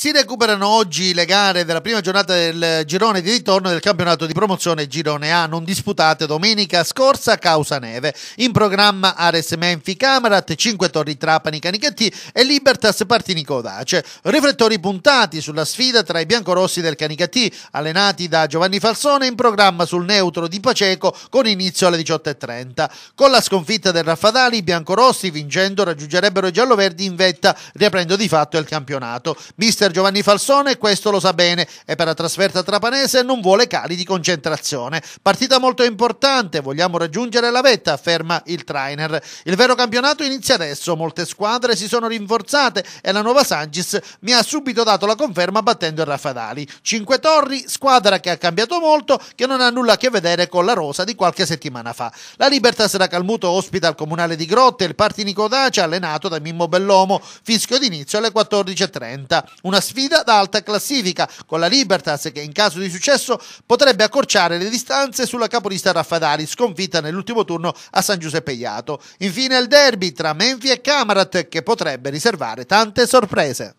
Si recuperano oggi le gare della prima giornata del girone di ritorno del campionato di promozione Girone A, non disputate domenica scorsa a causa neve. In programma Ares Menfi Camarat, 5 Torri Trapani Canicattì e Libertas Partini Codace. Riflettori puntati sulla sfida tra i biancorossi del Canicattì, allenati da Giovanni Falsone, in programma sul neutro di Paceco con inizio alle 18.30. Con la sconfitta del Raffadali, i biancorossi vincendo raggiungerebbero i gialloverdi in vetta, riaprendo di fatto il campionato. Mister mister Giovanni Falsone questo lo sa bene è per la trasferta trapanese non vuole cali di concentrazione. Partita molto importante, vogliamo raggiungere la vetta, afferma il trainer. Il vero campionato inizia adesso, molte squadre si sono rinforzate e la nuova Sanchez mi ha subito dato la conferma battendo il Raffadali. Cinque Torri, squadra che ha cambiato molto, che non ha nulla a che vedere con la rosa di qualche settimana fa. La Libertas da Calmuto ospita al comunale di Grotte il Partinico Dacia allenato da Mimmo Bellomo, fischio d'inizio alle 14.30. Una una sfida da alta classifica, con la Libertas che in caso di successo potrebbe accorciare le distanze sulla capolista Raffadari, sconfitta nell'ultimo turno a San Giuseppe Iato. Infine il derby tra Menfi e Camarat che potrebbe riservare tante sorprese.